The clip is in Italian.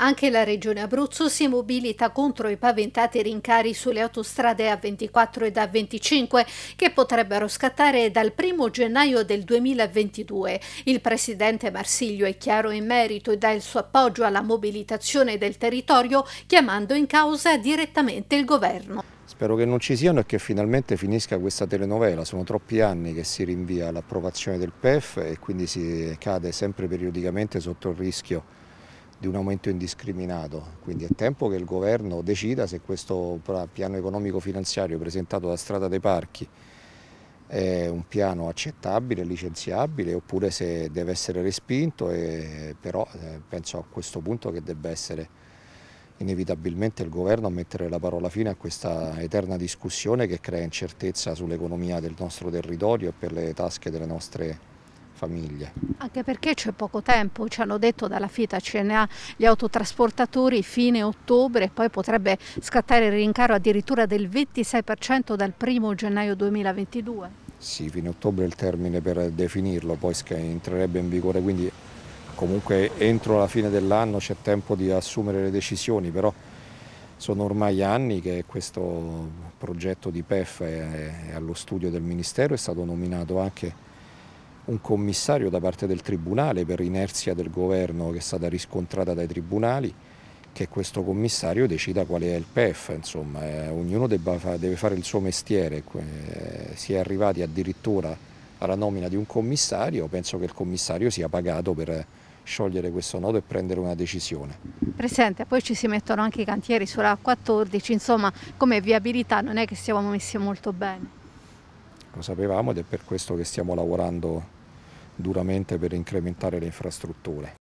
Anche la Regione Abruzzo si mobilita contro i paventati rincari sulle autostrade A24 ed A25 che potrebbero scattare dal 1 gennaio del 2022. Il presidente Marsiglio è chiaro in merito e dà il suo appoggio alla mobilitazione del territorio chiamando in causa direttamente il governo. Spero che non ci siano e che finalmente finisca questa telenovela. Sono troppi anni che si rinvia l'approvazione del PEF e quindi si cade sempre periodicamente sotto il rischio di un aumento indiscriminato, quindi è tempo che il governo decida se questo piano economico finanziario presentato da Strada dei Parchi è un piano accettabile, licenziabile, oppure se deve essere respinto, e, però eh, penso a questo punto che debba essere inevitabilmente il governo a mettere la parola fine a questa eterna discussione che crea incertezza sull'economia del nostro territorio e per le tasche delle nostre famiglie. Anche perché c'è poco tempo, ci hanno detto dalla FITA CNA gli autotrasportatori fine ottobre, poi potrebbe scattare il rincaro addirittura del 26% dal 1 gennaio 2022. Sì, fine ottobre è il termine per definirlo, poi entrerebbe in vigore, quindi comunque entro la fine dell'anno c'è tempo di assumere le decisioni, però sono ormai anni che questo progetto di PEF è allo studio del Ministero, è stato nominato anche un commissario da parte del Tribunale per inerzia del governo che è stata riscontrata dai tribunali che questo commissario decida qual è il PEF, insomma, eh, ognuno debba, deve fare il suo mestiere, eh, si è arrivati addirittura alla nomina di un commissario, penso che il commissario sia pagato per sciogliere questo nodo e prendere una decisione. Presidente, poi ci si mettono anche i cantieri sulla 14, insomma come viabilità non è che siamo messi molto bene. Lo sapevamo ed è per questo che stiamo lavorando duramente per incrementare le infrastrutture.